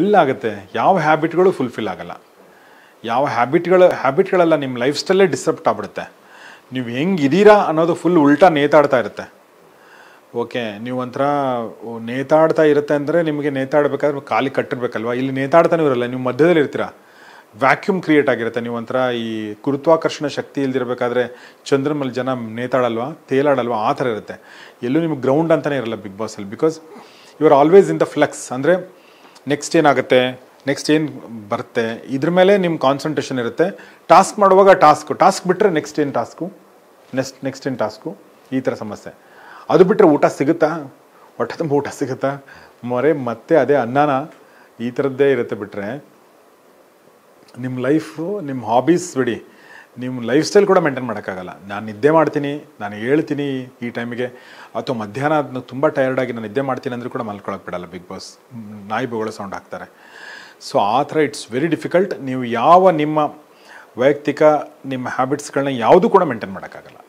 ಎಲ್ಲಾಗುತ್ತೆ ಯಾವ ಹ್ಯಾಬಿಟ್ಗಳು ಫುಲ್ಫಿಲ್ ಆಗಲ್ಲ ಯಾವ ಹ್ಯಾಬಿಟ್ಗಳು ಹ್ಯಾಬಿಟ್ಗಳೆಲ್ಲ ನಿಮ್ಮ ಲೈಫ್ ಸ್ಟೈಲೇ ಡಿಸ್ಟರ್ಬ್ ಆಗ್ಬಿಡುತ್ತೆ ನೀವು ಹೆಂಗೆ ಇದ್ದೀರಾ ಅನ್ನೋದು ಫುಲ್ ಉಲ್ಟಾ ನೇತಾಡ್ತಾ ಇರುತ್ತೆ ಓಕೆ ನೀವು ಒಂಥರ ನೇತಾಡ್ತಾ ಇರುತ್ತೆ ಅಂದರೆ ನಿಮಗೆ ನೇತಾಡಬೇಕಾದ್ರೆ ಖಾಲಿ ಕಟ್ಟಿರ್ಬೇಕಲ್ವ ಇಲ್ಲಿ ನೇತಾಡ್ತಾನೆ ಇರಲ್ಲ ನೀವು ಮಧ್ಯದಲ್ಲಿ ಇರ್ತೀರಾ ವ್ಯಾಕ್ಯೂಮ್ ಕ್ರಿಯೇಟ್ ಆಗಿರುತ್ತೆ ನೀವು ಒಂಥರ ಈ ಗುರುತ್ವಾಕರ್ಷಣ ಶಕ್ತಿ ಇಲ್ದಿರಬೇಕಾದ್ರೆ ಚಂದ್ರ ಮೇಲೆ ಜನ ನೇತಾಡಲ್ವಾ ತೇಲಾಡಲ್ವಾ ಆ ಥರ ಇರುತ್ತೆ ಎಲ್ಲೂ ನಿಮ್ಗೆ ಗ್ರೌಂಡ್ ಅಂತಲೇ ಇರಲ್ಲ ಬಿಗ್ ಬಾಸಲ್ಲಿ because you are always in the flex ಅಂದರೆ ನೆಕ್ಸ್ಟ್ ಏನಾಗುತ್ತೆ ನೆಕ್ಸ್ಟ್ ಏನು ಬರುತ್ತೆ ಇದ್ರ ಮೇಲೆ ನಿಮ್ಮ ಕಾನ್ಸಂಟ್ರೇಷನ್ ಇರುತ್ತೆ ಟಾಸ್ಕ್ ಮಾಡುವಾಗ ಟಾಸ್ಕು ಟಾಸ್ಕ್ ಬಿಟ್ಟರೆ ನೆಕ್ಸ್ಟ್ ಏನು ಟಾಸ್ಕು ನೆಕ್ಸ್ಟ್ ನೆಕ್ಸ್ಟ್ ಏನು ಟಾಸ್ಕು ಈ ಥರ ಸಮಸ್ಯೆ ಅದು ಬಿಟ್ಟರೆ ಊಟ ಸಿಗುತ್ತಾ ಹೊಟ್ಟೆ ತುಂಬ ಊಟ ಸಿಗುತ್ತಾ ಮೊರೆ ಮತ್ತೆ ಅದೇ ಅನ್ನಾನ ಈ ಥರದ್ದೇ ಇರುತ್ತೆ ಬಿಟ್ಟರೆ ನಿಮ್ಮ ಲೈಫು ನಿಮ್ಮ ಹಾಬೀಸ್ ಬಿಡಿ ನಿಮ್ಮ ಲೈಫ್ ಸ್ಟೈಲ್ ಕೂಡ ಮೇಂಟೈನ್ ಮಾಡೋಕ್ಕಾಗಲ್ಲ ನಾನು ನಿದ್ದೆ ಮಾಡ್ತೀನಿ ನಾನು ಹೇಳ್ತೀನಿ ಈ ಟೈಮಿಗೆ ಅಥವಾ ಮಧ್ಯಾಹ್ನ ಅದನ್ನ ತುಂಬ ಟಯರ್ಡಾಗಿ ನಾನು ನಿದ್ದೆ ಮಾಡ್ತೀನಿ ಅಂದರೆ ಕೂಡ ಮಲ್ಕೊಳಕ್ಕೆ ಬಿಡಲ್ಲ ಬಿಗ್ ಬಾಸ್ ನಾಯಿ ಬೊಗಳ ಸೌಂಡ್ ಹಾಕ್ತಾರೆ ಸೊ ಆ ಥರ ಇಟ್ಸ್ ವೆರಿ ಡಿಫಿಕಲ್ಟ್ ನೀವು ಯಾವ ನಿಮ್ಮ ವೈಯಕ್ತಿಕ ನಿಮ್ಮ ಹ್ಯಾಬಿಟ್ಸ್ಗಳನ್ನ ಯಾವುದೂ ಕೂಡ ಮೇಂಟೈನ್ ಮಾಡೋಕ್ಕಾಗಲ್ಲ